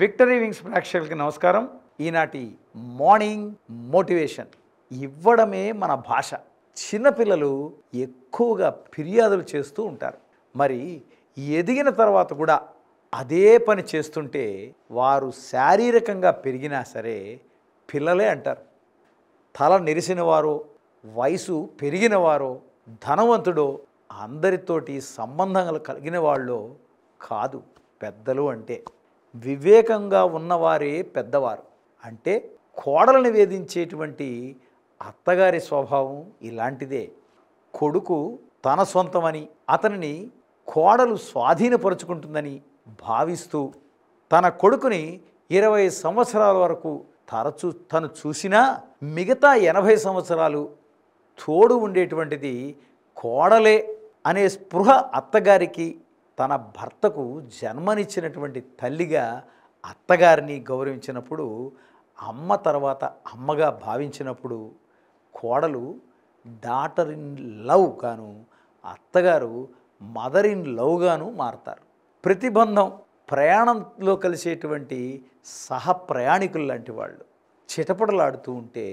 victory wings ప్రేక్షకులకి నమస్కారం ఈనాటి మార్నింగ్ మోటివేషన్ ఇవ్వడమే మన భాష చిన్నపిల్లలు ఎక్కువగా ఫిర్యాదులు చేస్తూ ఉంటారు మరి ఎదిగిన తర్వాత కూడా అదే పని చేస్తుంటే వారు శారీరకంగా పెరిగినా సరే పిల్లలే అంటారు తల నెరిసినవారో వయసు పెరిగినవారో ధనవంతుడో అందరితోటి సంబంధాలు కలిగిన వాళ్ళు కాదు పెద్దలు అంటే వివేకంగా ఉన్నవారే పెద్దవారు అంటే కోడలను వేధించేటువంటి అత్తగారి స్వభావం ఇలాంటిదే కొడుకు తన సొంతమని అతనిని కోడలు స్వాధీనపరుచుకుంటుందని భావిస్తూ తన కొడుకుని ఇరవై సంవత్సరాల వరకు తరచూ తను చూసినా మిగతా ఎనభై సంవత్సరాలు తోడు ఉండేటువంటిది కోడలే అనే స్పృహ అత్తగారికి తన భర్తకు జన్మనిచ్చినటువంటి తల్లిగా అత్తగారిని గౌరవించినప్పుడు అమ్మ తర్వాత అమ్మగా భావించినప్పుడు కోడలు డాటర్ ఇన్ లవ్ గాను అత్తగారు మదర్ ఇన్ లవ్ గాను మారతారు ప్రతిబంధం ప్రయాణంలో కలిసేటువంటి సహ ప్రయాణికులు లాంటి వాళ్ళు చిటపటలాడుతూ ఉంటే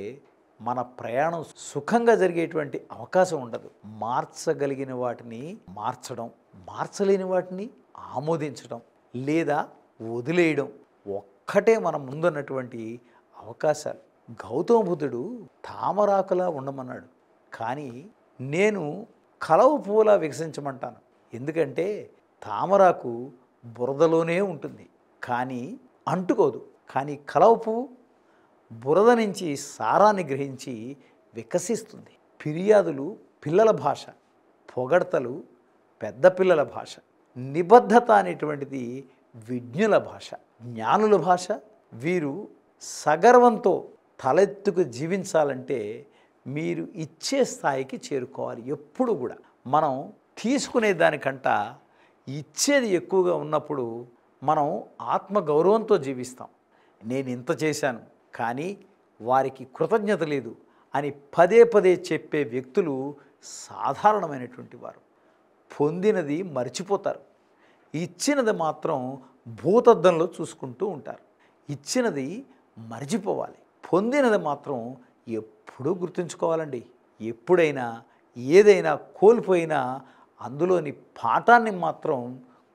మన ప్రయాణం సుఖంగా జరిగేటువంటి అవకాశం ఉండదు మార్చగలిగిన వాటిని మార్చడం మార్చలేని వాటిని ఆమోదించడం లేదా వదిలేయడం ఒక్కటే మన ముందున్నటువంటి అవకాశాలు గౌతమ బుద్ధుడు తామరాకులా ఉండమన్నాడు కానీ నేను కలవ పూలా వికసించమంటాను ఎందుకంటే తామరాకు బురదలోనే ఉంటుంది కానీ అంటుకోదు కానీ కలవ పువ్వు బురద నుంచి సారాన్ని గ్రహించి వికసిస్తుంది ఫిర్యాదులు పిల్లల భాష పొగడతలు పెద్ద పిల్లల భాష నిబద్ధత అనేటువంటిది విజ్ఞుల భాష జ్ఞానుల భాష వీరు సగర్వంతో తలెత్తుకు జీవించాలంటే మీరు ఇచ్చే స్థాయికి చేరుకోవాలి ఎప్పుడు కూడా మనం తీసుకునే దానికంట ఇచ్చేది ఎక్కువగా ఉన్నప్పుడు మనం ఆత్మగౌరవంతో జీవిస్తాం నేను ఇంత చేశాను కానీ వారికి కృతజ్ఞత లేదు అని పదే పదే చెప్పే వ్యక్తులు సాధారణమైనటువంటి వారు పొందినది మర్చిపోతారు ఇచ్చినది మాత్రం భూతద్దంలో చూసుకుంటూ ఉంటారు ఇచ్చినది మర్చిపోవాలి పొందినది మాత్రం ఎప్పుడూ గుర్తుంచుకోవాలండి ఎప్పుడైనా ఏదైనా కోల్పోయినా అందులోని పాఠాన్ని మాత్రం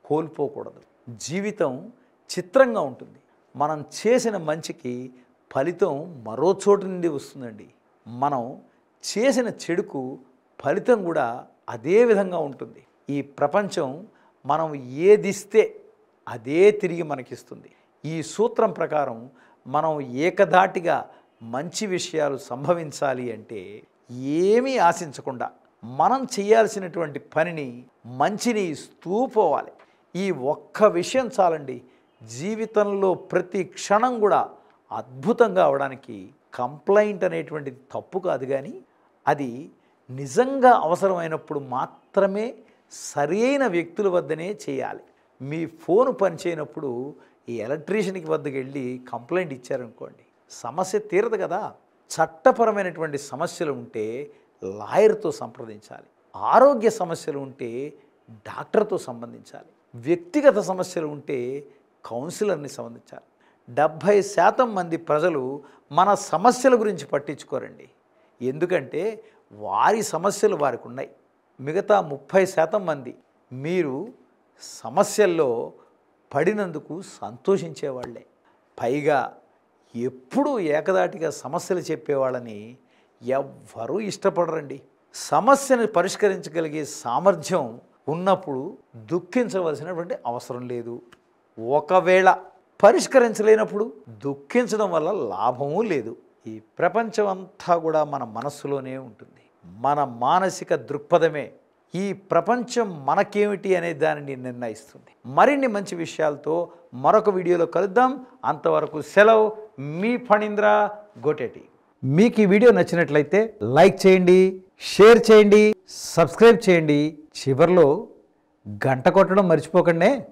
కోల్పోకూడదు జీవితం చిత్రంగా ఉంటుంది మనం చేసిన మంచికి ఫలితం మరో చోటు నుండి వస్తుందండి మనం చేసిన చెడుకు ఫలితం కూడా అదే విధంగా ఉంటుంది ఈ ప్రపంచం మనం ఏదిస్తే అదే తిరిగి మనకిస్తుంది ఈ సూత్రం ప్రకారం మనం ఏకధాటిగా మంచి విషయాలు సంభవించాలి అంటే ఏమీ ఆశించకుండా మనం చేయాల్సినటువంటి పనిని మంచిని స్తూపోవాలి ఈ ఒక్క విషయం చాలండి జీవితంలో ప్రతి క్షణం కూడా అద్భుతంగా అవడానికి కంప్లైంట్ అనేటువంటిది తప్పు కాదు కానీ అది నిజంగా అవసరమైనప్పుడు మాత్రమే సరైన వ్యక్తుల వద్దనే చేయాలి మీ ఫోన్ పనిచేయనప్పుడు ఈ ఎలక్ట్రీషియన్కి వద్దకు వెళ్ళి కంప్లైంట్ ఇచ్చారనుకోండి సమస్య తీరదు కదా చట్టపరమైనటువంటి సమస్యలు ఉంటే లాయర్తో సంప్రదించాలి ఆరోగ్య సమస్యలు ఉంటే డాక్టర్తో సంబంధించాలి వ్యక్తిగత సమస్యలు ఉంటే కౌన్సిలర్ని సంబంధించాలి డెబ్భై శాతం మంది ప్రజలు మన సమస్యల గురించి పట్టించుకోరండి ఎందుకంటే వారి సమస్యలు వారికి ఉన్నాయి మిగతా ముప్పై శాతం మంది మీరు సమస్యల్లో పడినందుకు సంతోషించేవాళ్లే పైగా ఎప్పుడూ ఏకదాటిగా సమస్యలు చెప్పేవాళ్ళని ఎవ్వరూ ఇష్టపడరండి సమస్యను పరిష్కరించగలిగే సామర్థ్యం ఉన్నప్పుడు దుఃఖించవలసినటువంటి అవసరం లేదు ఒకవేళ పరిష్కరించలేనప్పుడు దుఃఖించడం వల్ల లాభమూ లేదు ఈ ప్రపంచం అంతా కూడా మన మనస్సులోనే ఉంటుంది మన మానసిక దృక్పథమే ఈ ప్రపంచం మనకేమిటి అనే దానిని నిర్ణయిస్తుంది మరిన్ని మంచి విషయాలతో మరొక వీడియోలో కలుద్దాం అంతవరకు సెలవు మీ ఫణీంద్ర గోటేటి మీకు ఈ వీడియో నచ్చినట్లయితే లైక్ చేయండి షేర్ చేయండి సబ్స్క్రైబ్ చేయండి చివరిలో గంట కొట్టడం మర్చిపోకండి